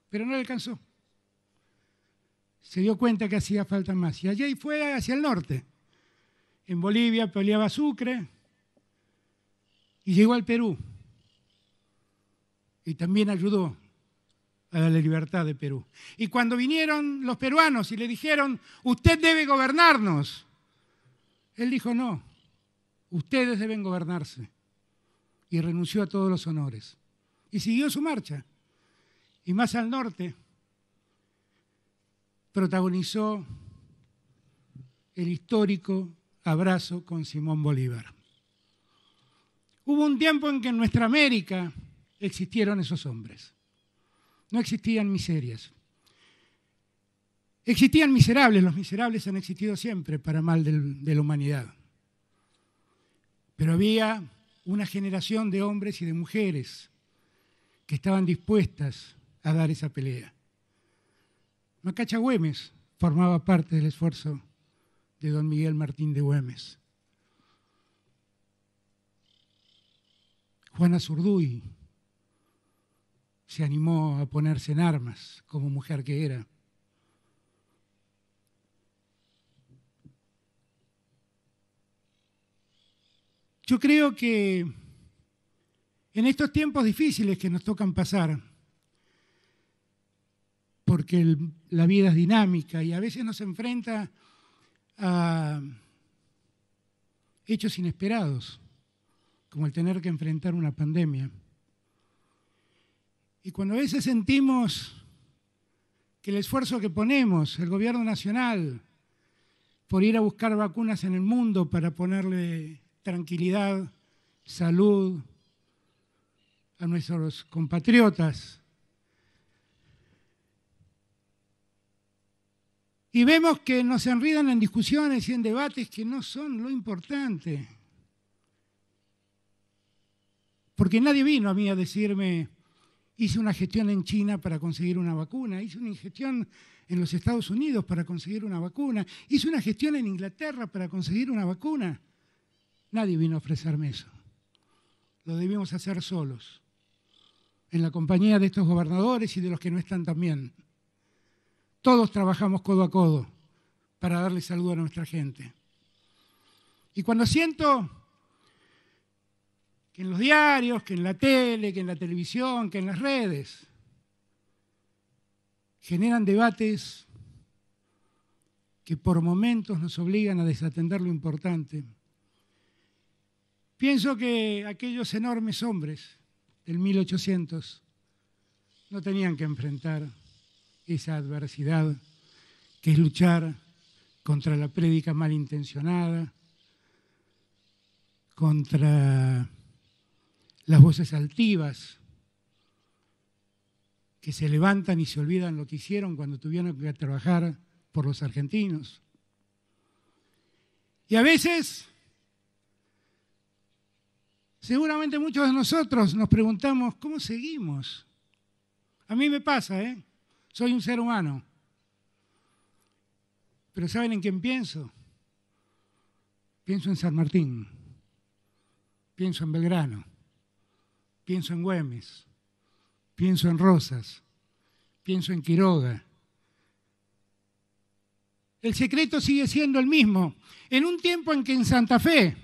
Pero no le alcanzó. Se dio cuenta que hacía falta más. Y allí fue hacia el norte. En Bolivia peleaba Sucre y llegó al Perú. Y también ayudó a la libertad de Perú. Y cuando vinieron los peruanos y le dijeron, usted debe gobernarnos, él dijo, no, ustedes deben gobernarse. Y renunció a todos los honores. Y siguió su marcha. Y más al norte, protagonizó el histórico abrazo con Simón Bolívar. Hubo un tiempo en que en nuestra América existieron esos hombres no existían miserias. Existían miserables, los miserables han existido siempre para mal de la humanidad. Pero había una generación de hombres y de mujeres que estaban dispuestas a dar esa pelea. Macacha Güemes formaba parte del esfuerzo de don Miguel Martín de Güemes. Juana Zurduy se animó a ponerse en armas como mujer que era. Yo creo que en estos tiempos difíciles que nos tocan pasar, porque la vida es dinámica y a veces nos enfrenta a hechos inesperados, como el tener que enfrentar una pandemia. Y cuando a veces sentimos que el esfuerzo que ponemos, el gobierno nacional, por ir a buscar vacunas en el mundo para ponerle tranquilidad, salud a nuestros compatriotas, Y vemos que nos enridan en discusiones y en debates que no son lo importante. Porque nadie vino a mí a decirme, hice una gestión en China para conseguir una vacuna, hice una gestión en los Estados Unidos para conseguir una vacuna, hice una gestión en Inglaterra para conseguir una vacuna. Nadie vino a ofrecerme eso. Lo debimos hacer solos, en la compañía de estos gobernadores y de los que no están también. Todos trabajamos codo a codo para darle salud a nuestra gente. Y cuando siento que en los diarios, que en la tele, que en la televisión, que en las redes. Generan debates que por momentos nos obligan a desatender lo importante. Pienso que aquellos enormes hombres del 1800 no tenían que enfrentar esa adversidad que es luchar contra la prédica malintencionada, contra las voces altivas que se levantan y se olvidan lo que hicieron cuando tuvieron que trabajar por los argentinos. Y a veces, seguramente muchos de nosotros nos preguntamos, ¿cómo seguimos? A mí me pasa, ¿eh? Soy un ser humano. Pero ¿saben en quién pienso? Pienso en San Martín, pienso en Belgrano, pienso en Güemes, pienso en Rosas, pienso en Quiroga. El secreto sigue siendo el mismo. En un tiempo en que en Santa Fe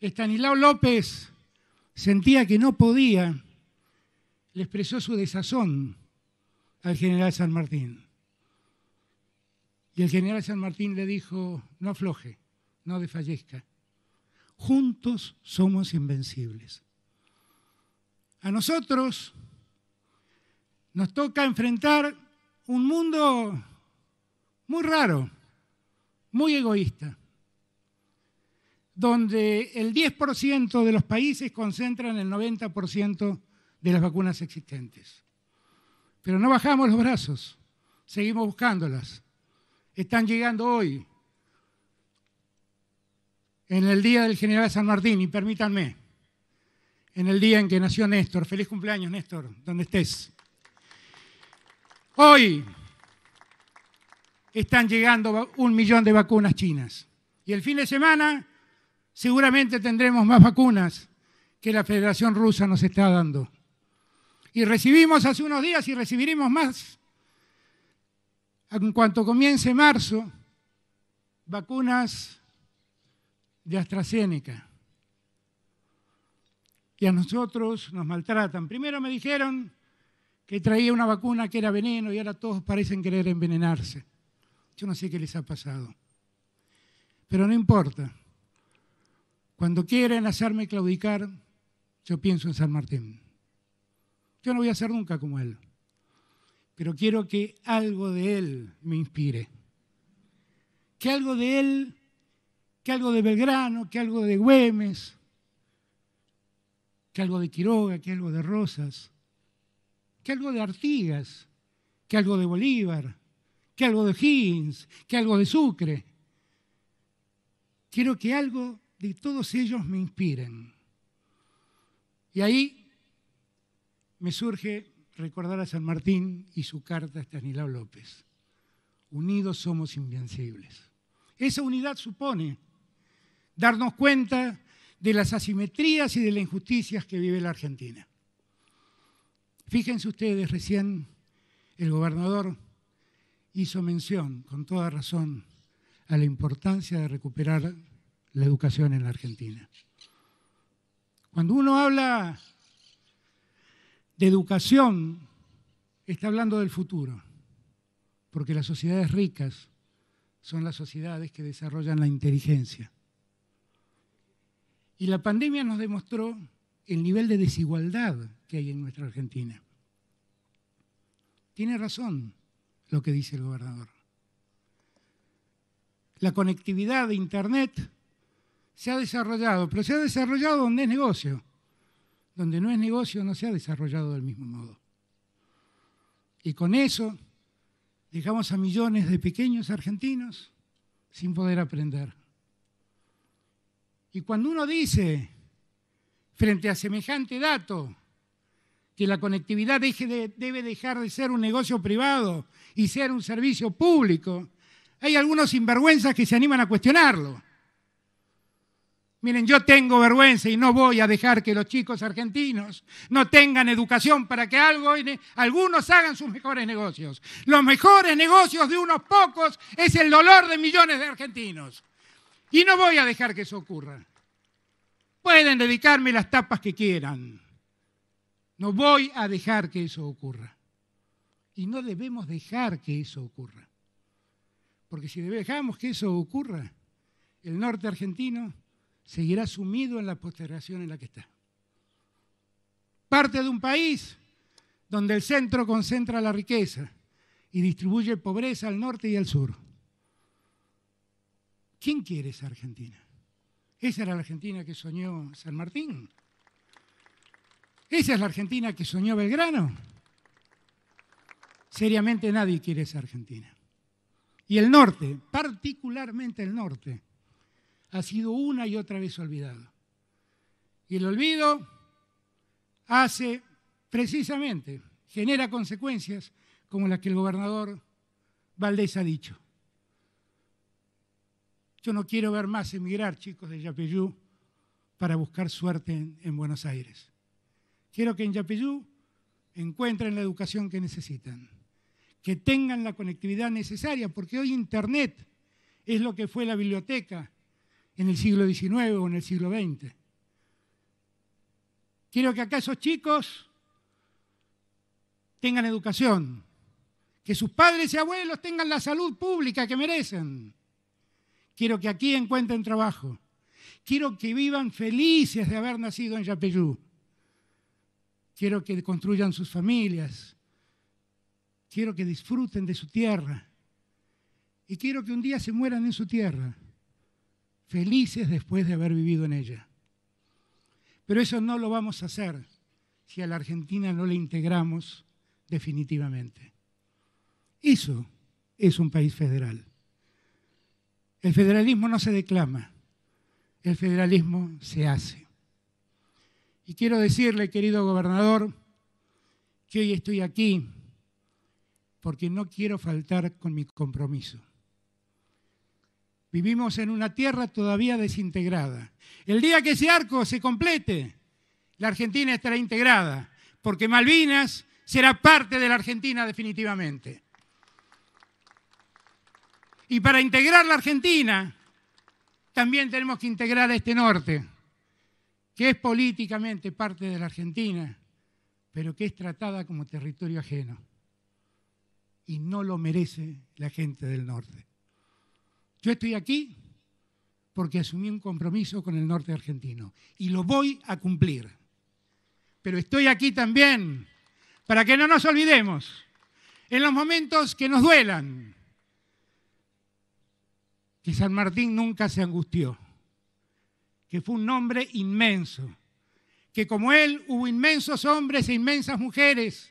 Estanislao López sentía que no podía, le expresó su desazón al general San Martín. Y el general San Martín le dijo, no afloje, no desfallezca. Juntos somos invencibles. A nosotros nos toca enfrentar un mundo muy raro, muy egoísta, donde el 10% de los países concentran el 90% de las vacunas existentes. Pero no bajamos los brazos, seguimos buscándolas. Están llegando hoy, en el Día del General San Martín, y permítanme, en el día en que nació Néstor. Feliz cumpleaños, Néstor, donde estés. Hoy están llegando un millón de vacunas chinas. Y el fin de semana seguramente tendremos más vacunas que la Federación Rusa nos está dando. Y recibimos hace unos días y recibiremos más. En cuanto comience marzo, vacunas de AstraZeneca y a nosotros nos maltratan. Primero me dijeron que traía una vacuna que era veneno y ahora todos parecen querer envenenarse. Yo no sé qué les ha pasado. Pero no importa. Cuando quieren hacerme claudicar, yo pienso en San Martín. Yo no voy a ser nunca como él, pero quiero que algo de él me inspire. Que algo de él, que algo de Belgrano, que algo de Güemes, que algo de Quiroga, que algo de Rosas, que algo de Artigas, que algo de Bolívar, que algo de Higgins, que algo de Sucre. Quiero que algo de todos ellos me inspiren. Y ahí me surge recordar a San Martín y su carta a Estanislao López. Unidos somos invencibles. Esa unidad supone darnos cuenta de las asimetrías y de las injusticias que vive la Argentina. Fíjense ustedes, recién el gobernador hizo mención, con toda razón, a la importancia de recuperar la educación en la Argentina. Cuando uno habla de educación, está hablando del futuro, porque las sociedades ricas son las sociedades que desarrollan la inteligencia. Y la pandemia nos demostró el nivel de desigualdad que hay en nuestra Argentina. Tiene razón lo que dice el gobernador. La conectividad de Internet se ha desarrollado, pero se ha desarrollado donde es negocio. Donde no es negocio no se ha desarrollado del mismo modo. Y con eso dejamos a millones de pequeños argentinos sin poder aprender. Y cuando uno dice, frente a semejante dato, que la conectividad debe dejar de ser un negocio privado y ser un servicio público, hay algunos sinvergüenzas que se animan a cuestionarlo. Miren, yo tengo vergüenza y no voy a dejar que los chicos argentinos no tengan educación para que algo, algunos hagan sus mejores negocios. Los mejores negocios de unos pocos es el dolor de millones de argentinos. Y no voy a dejar que eso ocurra. Pueden dedicarme las tapas que quieran. No voy a dejar que eso ocurra. Y no debemos dejar que eso ocurra. Porque si dejamos que eso ocurra, el norte argentino seguirá sumido en la postergación en la que está. Parte de un país donde el centro concentra la riqueza y distribuye pobreza al norte y al sur. ¿Quién quiere esa Argentina? Esa era la Argentina que soñó San Martín. Esa es la Argentina que soñó Belgrano. Seriamente nadie quiere esa Argentina. Y el norte, particularmente el norte, ha sido una y otra vez olvidado. Y el olvido hace precisamente, genera consecuencias como las que el gobernador Valdés ha dicho. Yo no quiero ver más emigrar chicos de Yapeyú para buscar suerte en, Buenos Aires. Quiero que en Yapeyú encuentren la educación que necesitan, que tengan la conectividad necesaria, porque hoy Internet es lo que fue la biblioteca en el siglo XIX o en el siglo XX. Quiero que acá esos chicos tengan educación, que sus padres y abuelos tengan la salud pública que merecen, Quiero que aquí encuentren trabajo. Quiero que vivan felices de haber nacido en Yapeyú. Quiero que construyan sus familias. Quiero que disfruten de su tierra. Y quiero que un día se mueran en su tierra, felices después de haber vivido en ella. Pero eso no lo vamos a hacer si a la Argentina no le integramos definitivamente. Eso es un país federal. El federalismo no se declama, el federalismo se hace. Y quiero decirle, querido gobernador, que hoy estoy aquí porque no quiero faltar con mi compromiso. Vivimos en una tierra todavía desintegrada. El día que ese arco se complete, la Argentina estará integrada, porque Malvinas será parte de la Argentina definitivamente. Y para integrar la Argentina, también tenemos que integrar a este norte, que es políticamente parte de la Argentina, pero que es tratada como territorio ajeno. Y no lo merece la gente del norte. Yo estoy aquí porque asumí un compromiso con el norte argentino y lo voy a cumplir. Pero estoy aquí también para que no nos olvidemos en los momentos que nos duelan, que San Martín nunca se angustió, que fue un hombre inmenso, que como él hubo inmensos hombres e inmensas mujeres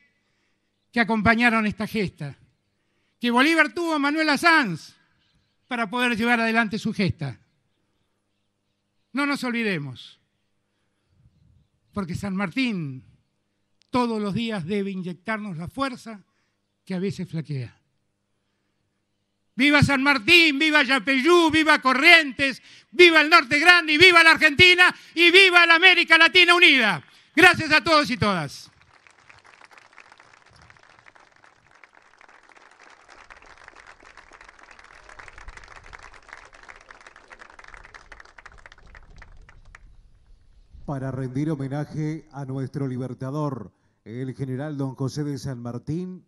que acompañaron esta gesta, que Bolívar tuvo a Manuela Sanz para poder llevar adelante su gesta. No nos olvidemos, porque San Martín todos los días debe inyectarnos la fuerza que a veces flaquea viva San Martín, viva Yapeyú, viva Corrientes, viva el Norte Grande y viva la Argentina y viva la América Latina Unida. Gracias a todos y todas. para rendir homenaje a nuestro libertador, el general don José de San Martín,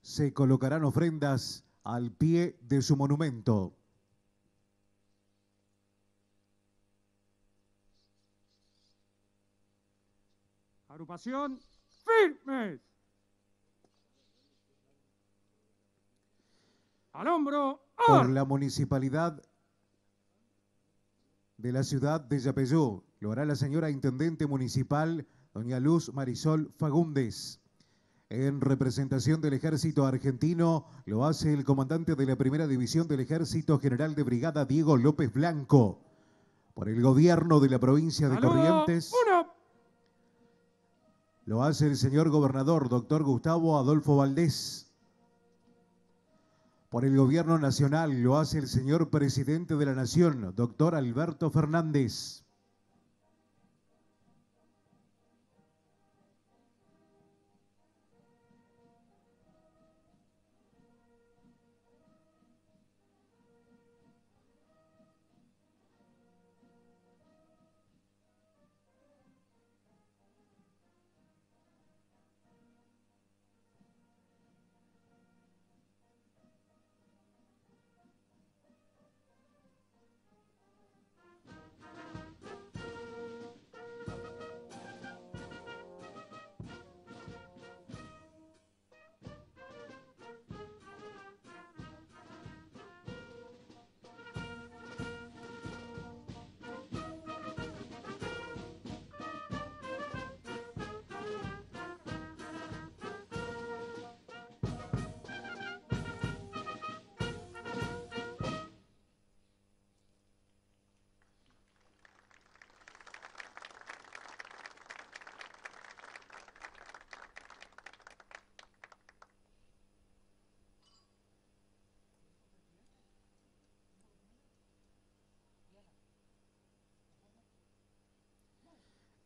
se colocarán ofrendas al pie de su monumento. Agrupación, firmes. Al hombro, ¡ah! por la municipalidad de la ciudad de Yapeyú. Lo hará la señora Intendente Municipal, doña Luz Marisol Fagundes. En representación del Ejército Argentino lo hace el comandante de la Primera División del Ejército General de Brigada Diego López Blanco. Por el gobierno de la provincia de Corrientes. Lo hace el señor gobernador, doctor Gustavo Adolfo Valdés. Por el gobierno nacional lo hace el señor presidente de la Nación, doctor Alberto Fernández.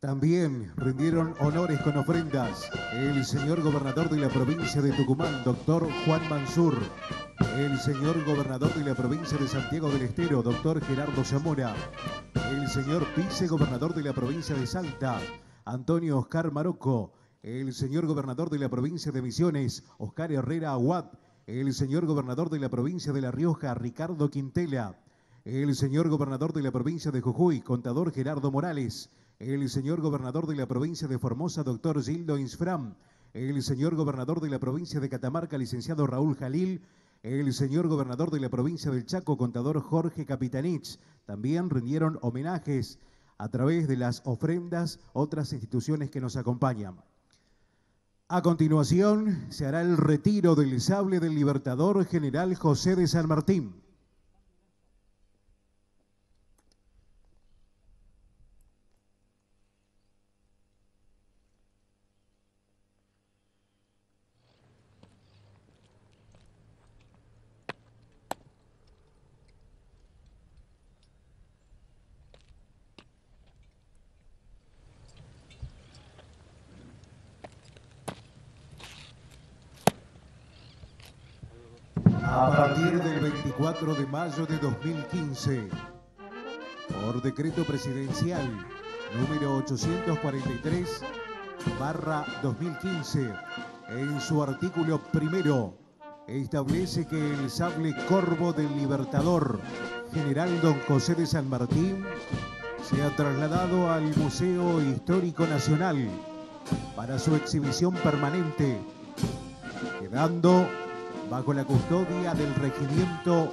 También rindieron honores con ofrendas el señor gobernador de la provincia de Tucumán, doctor Juan Mansur, el señor gobernador de la provincia de Santiago del Estero, doctor Gerardo Zamora, el señor vicegobernador de la provincia de Salta, Antonio Oscar Maroco, el señor gobernador de la provincia de Misiones, Oscar Herrera Aguad, el señor gobernador de la provincia de La Rioja, Ricardo Quintela, el señor gobernador de la provincia de Jujuy, contador Gerardo Morales, el señor gobernador de la provincia de Formosa, doctor Gildo Insfram, el señor gobernador de la provincia de Catamarca, licenciado Raúl Jalil, el señor gobernador de la provincia del Chaco, contador Jorge Capitanich. También rindieron homenajes a través de las ofrendas otras instituciones que nos acompañan. A continuación se hará el retiro del sable del libertador general José de San Martín. mayo de 2015, por decreto presidencial número 843, barra 2015, en su artículo primero, establece que el sable corvo del Libertador, general don José de San Martín, se ha trasladado al Museo Histórico Nacional para su exhibición permanente, quedando bajo la custodia del Regimiento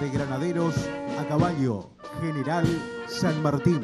de Granaderos a Caballo, General San Martín.